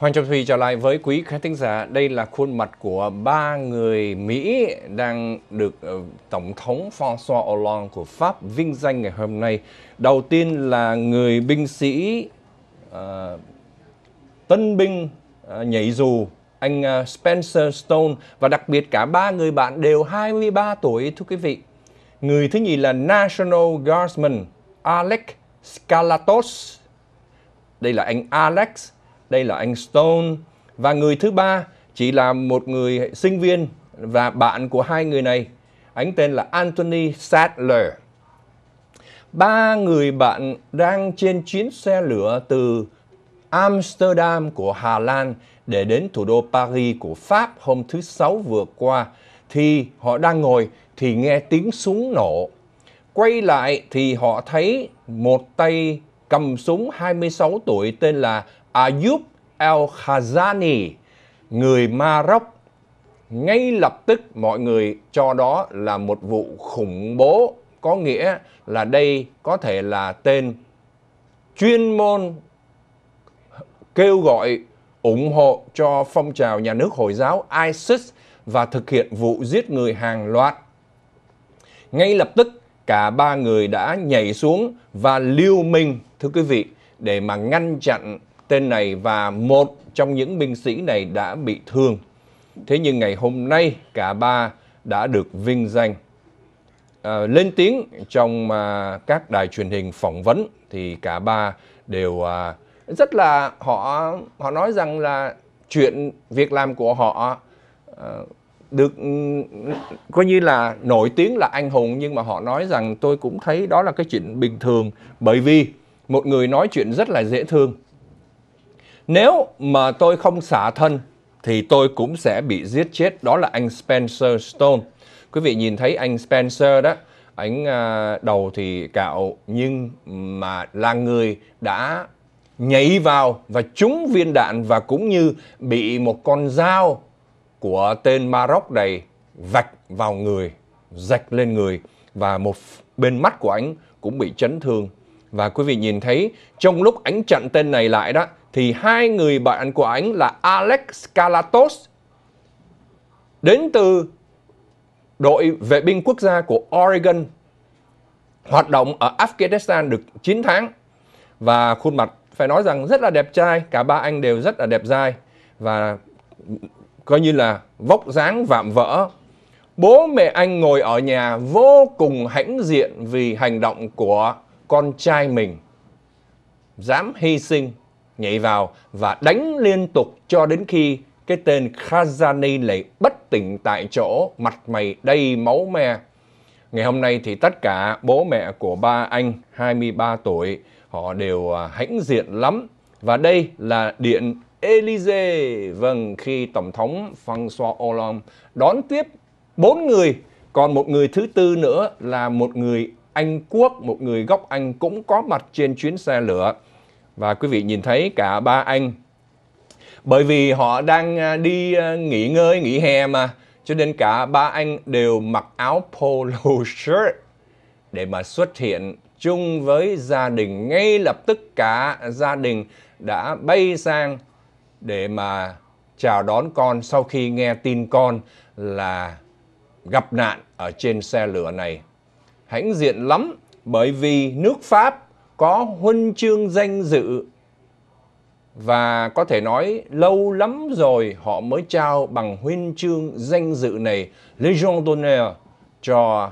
Hoàng Trọng Thùy trở lại với quý khán thính giả. Đây là khuôn mặt của ba người Mỹ đang được ờ, Tổng thống François Hollande của Pháp vinh danh ngày hôm nay. Đầu tiên là người binh sĩ uh, tân binh uh, nhảy dù anh uh, Spencer Stone và đặc biệt cả ba người bạn đều 23 tuổi thưa quý vị. Người thứ nhì là National Guardsman Alex Scalatos. Đây là anh Alex đây là anh Stone và người thứ ba chỉ là một người sinh viên và bạn của hai người này. Anh tên là Anthony Sadler. Ba người bạn đang trên chuyến xe lửa từ Amsterdam của Hà Lan để đến thủ đô Paris của Pháp hôm thứ Sáu vừa qua thì họ đang ngồi thì nghe tiếng súng nổ. Quay lại thì họ thấy một tay cầm súng 26 tuổi tên là Ayub al-Khazani, người Maroc. Ngay lập tức mọi người cho đó là một vụ khủng bố, có nghĩa là đây có thể là tên chuyên môn kêu gọi ủng hộ cho phong trào nhà nước Hồi giáo ISIS và thực hiện vụ giết người hàng loạt. Ngay lập tức, cả ba người đã nhảy xuống và liêu minh, thưa quý vị, để mà ngăn chặn tên này và một trong những binh sĩ này đã bị thương. Thế nhưng ngày hôm nay cả ba đã được vinh danh. À, lên tiếng trong à, các đài truyền hình phỏng vấn thì cả ba đều à, rất là họ họ nói rằng là chuyện việc làm của họ à, được coi như là nổi tiếng là anh hùng nhưng mà họ nói rằng tôi cũng thấy đó là cái chuyện bình thường bởi vì một người nói chuyện rất là dễ thương nếu mà tôi không xả thân thì tôi cũng sẽ bị giết chết. Đó là anh Spencer Stone. Quý vị nhìn thấy anh Spencer đó, anh à, đầu thì cạo nhưng mà là người đã nhảy vào và trúng viên đạn và cũng như bị một con dao của tên Maroc đầy vạch vào người, rạch lên người và một bên mắt của anh cũng bị chấn thương. Và quý vị nhìn thấy trong lúc anh chặn tên này lại đó thì hai người bạn của anh là Alex Kalatos đến từ đội vệ binh quốc gia của Oregon hoạt động ở Afghanistan được 9 tháng và khuôn mặt phải nói rằng rất là đẹp trai cả ba anh đều rất là đẹp trai và coi như là vóc dáng vạm vỡ bố mẹ anh ngồi ở nhà vô cùng hãnh diện vì hành động của con trai mình dám hy sinh nhảy vào và đánh liên tục cho đến khi cái tên Khazani lại bất tỉnh tại chỗ, mặt mày đầy máu me. Ngày hôm nay thì tất cả bố mẹ của ba anh 23 tuổi, họ đều à, hãnh diện lắm. Và đây là điện Elysee, vâng, khi Tổng thống François Hollande đón tiếp bốn người, còn một người thứ tư nữa là một người Anh Quốc, một người gốc Anh cũng có mặt trên chuyến xe lửa. Và quý vị nhìn thấy cả ba anh bởi vì họ đang à, đi à, nghỉ ngơi, nghỉ hè mà cho nên cả ba anh đều mặc áo polo shirt để mà xuất hiện chung với gia đình ngay lập tức cả gia đình đã bay sang để mà chào đón con sau khi nghe tin con là gặp nạn ở trên xe lửa này hãnh diện lắm bởi vì nước Pháp có huân chương danh dự và có thể nói lâu lắm rồi họ mới trao bằng huân chương danh dự này Legion d'honneur cho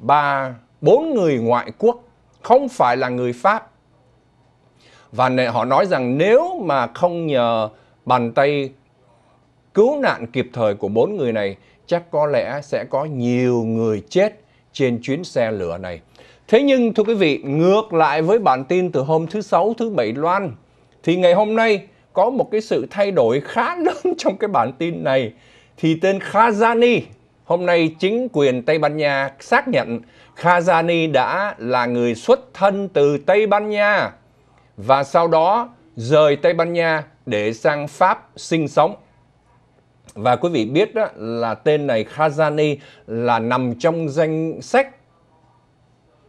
ba bốn người ngoại quốc không phải là người Pháp. Và họ nói rằng nếu mà không nhờ bàn tay cứu nạn kịp thời của bốn người này, chắc có lẽ sẽ có nhiều người chết trên chuyến xe lửa này. Thế nhưng thưa quý vị, ngược lại với bản tin từ hôm thứ Sáu, thứ Bảy Loan, thì ngày hôm nay có một cái sự thay đổi khá lớn trong cái bản tin này. Thì tên Khazani, hôm nay chính quyền Tây Ban Nha xác nhận Khazani đã là người xuất thân từ Tây Ban Nha và sau đó rời Tây Ban Nha để sang Pháp sinh sống. Và quý vị biết đó là tên này Khazani là nằm trong danh sách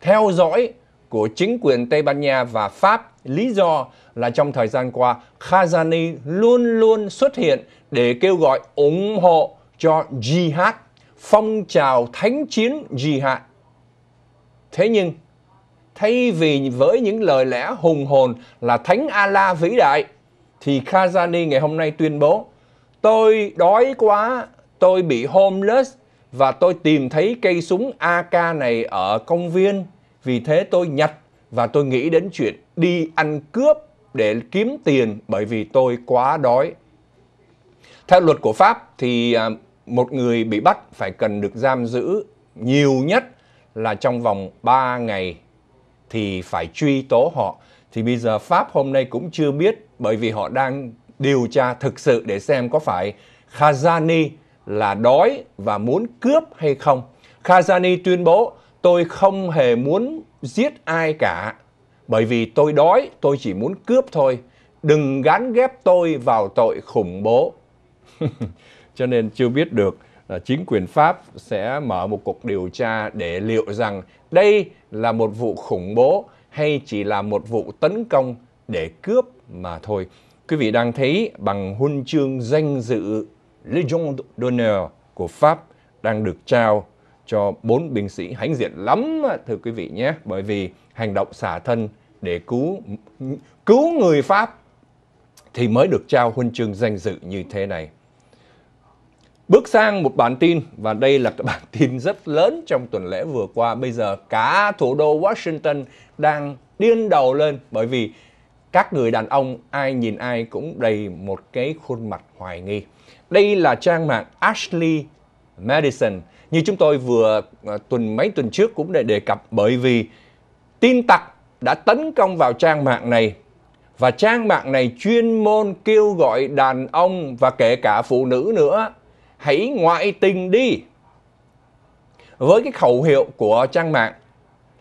theo dõi của chính quyền Tây Ban Nha và Pháp. Lý do là trong thời gian qua, Khazani luôn luôn xuất hiện để kêu gọi ủng hộ cho jihad, phong trào thánh chiến jihad. Thế nhưng, thay vì với những lời lẽ hùng hồn là Thánh Allah vĩ đại, thì Khazani ngày hôm nay tuyên bố, tôi đói quá, tôi bị homeless và tôi tìm thấy cây súng AK này ở công viên vì thế tôi nhặt và tôi nghĩ đến chuyện đi ăn cướp để kiếm tiền bởi vì tôi quá đói. Theo luật của Pháp thì à, một người bị bắt phải cần được giam giữ nhiều nhất là trong vòng 3 ngày thì phải truy tố họ. Thì bây giờ Pháp hôm nay cũng chưa biết bởi vì họ đang điều tra thực sự để xem có phải Khazani là đói và muốn cướp hay không. Khazani tuyên bố tôi không hề muốn giết ai cả bởi vì tôi đói tôi chỉ muốn cướp thôi đừng gán ghép tôi vào tội khủng bố cho nên chưa biết được là chính quyền pháp sẽ mở một cuộc điều tra để liệu rằng đây là một vụ khủng bố hay chỉ là một vụ tấn công để cướp mà thôi quý vị đang thấy bằng huân chương danh dự Legion d'honneur của Pháp đang được trao cho bốn binh sĩ hãnh diện lắm thưa quý vị nhé bởi vì hành động xả thân để cứu cứu người Pháp thì mới được trao huân chương danh dự như thế này. Bước sang một bản tin và đây là bản tin rất lớn trong tuần lễ vừa qua. Bây giờ cả thủ đô Washington đang điên đầu lên bởi vì các người đàn ông ai nhìn ai cũng đầy một cái khuôn mặt hoài nghi. Đây là trang mạng Ashley Madison như chúng tôi vừa à, tuần mấy tuần trước cũng đã đề cập bởi vì tin tặc đã tấn công vào trang mạng này và trang mạng này chuyên môn kêu gọi đàn ông và kể cả phụ nữ nữa hãy ngoại tình đi với cái khẩu hiệu của trang mạng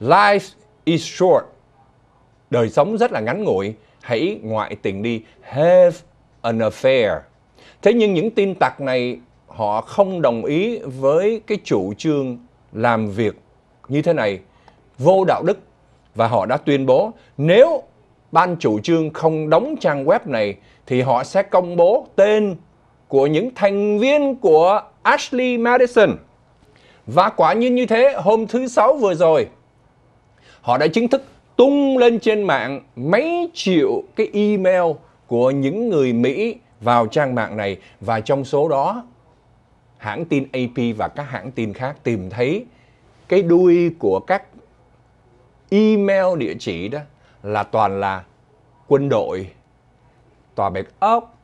life is short đời sống rất là ngắn ngủi hãy ngoại tình đi have an affair thế nhưng những tin tặc này họ không đồng ý với cái chủ trương làm việc như thế này vô đạo đức và họ đã tuyên bố nếu ban chủ trương không đóng trang web này thì họ sẽ công bố tên của những thành viên của Ashley Madison. Và quả nhiên như thế, hôm thứ Sáu vừa rồi, họ đã chính thức tung lên trên mạng mấy triệu cái email của những người Mỹ vào trang mạng này và trong số đó hãng tin AP và các hãng tin khác tìm thấy cái đuôi của các email địa chỉ đó là toàn là quân đội, tòa bạch ốc,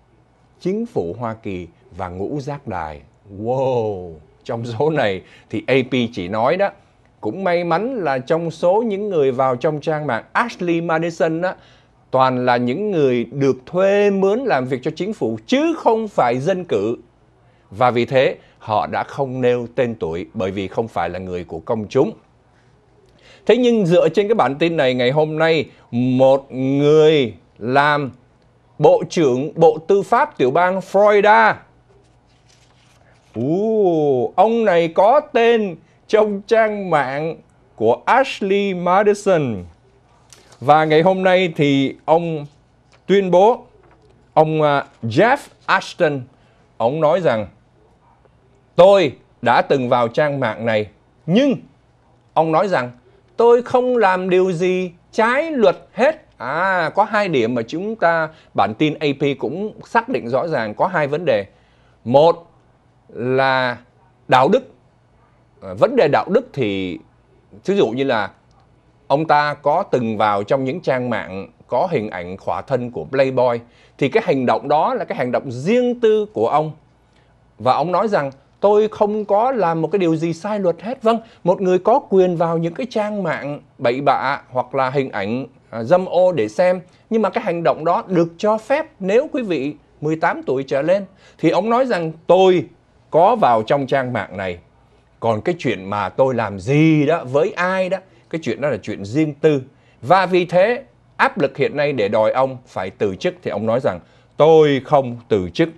chính phủ Hoa Kỳ và ngũ giác đài. Wow! Trong số này thì AP chỉ nói đó, cũng may mắn là trong số những người vào trong trang mạng Ashley Madison đó toàn là những người được thuê mướn làm việc cho chính phủ chứ không phải dân cử và vì thế, họ đã không nêu tên tuổi bởi vì không phải là người của công chúng. Thế nhưng dựa trên cái bản tin này ngày hôm nay, một người làm Bộ trưởng Bộ Tư pháp tiểu bang Florida. Uh, ông này có tên trong trang mạng của Ashley Madison. Và ngày hôm nay thì ông tuyên bố, ông à, Jeff Ashton, ông nói rằng Tôi đã từng vào trang mạng này, nhưng ông nói rằng tôi không làm điều gì trái luật hết. À, có hai điểm mà chúng ta bản tin AP cũng xác định rõ ràng có hai vấn đề. Một là đạo đức. À, vấn đề đạo đức thì ví dụ như là ông ta có từng vào trong những trang mạng có hình ảnh khỏa thân của Playboy thì cái hành động đó là cái hành động riêng tư của ông. Và ông nói rằng tôi không có làm một cái điều gì sai luật hết vâng một người có quyền vào những cái trang mạng bậy bạ hoặc là hình ảnh à, dâm ô để xem nhưng mà cái hành động đó được cho phép nếu quý vị 18 tuổi trở lên thì ông nói rằng tôi có vào trong trang mạng này còn cái chuyện mà tôi làm gì đó với ai đó cái chuyện đó là chuyện riêng tư và vì thế áp lực hiện nay để đòi ông phải từ chức thì ông nói rằng tôi không từ chức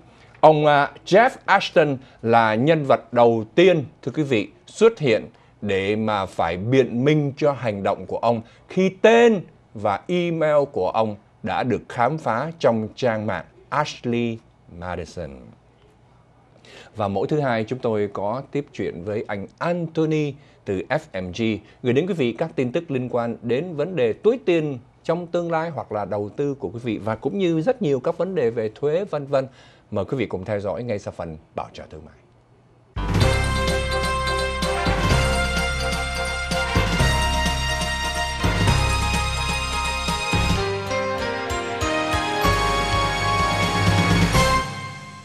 Ông à, Jeff Ashton là nhân vật đầu tiên, thưa quý vị, xuất hiện để mà phải biện minh cho hành động của ông khi tên và email của ông đã được khám phá trong trang mạng Ashley Madison. Và mỗi thứ hai chúng tôi có tiếp chuyện với anh Anthony từ FMG gửi đến quý vị các tin tức liên quan đến vấn đề túi tiền trong tương lai hoặc là đầu tư của quý vị và cũng như rất nhiều các vấn đề về thuế vân vân. Mời quý vị cùng theo dõi ngay sau phần bảo trợ thương mại.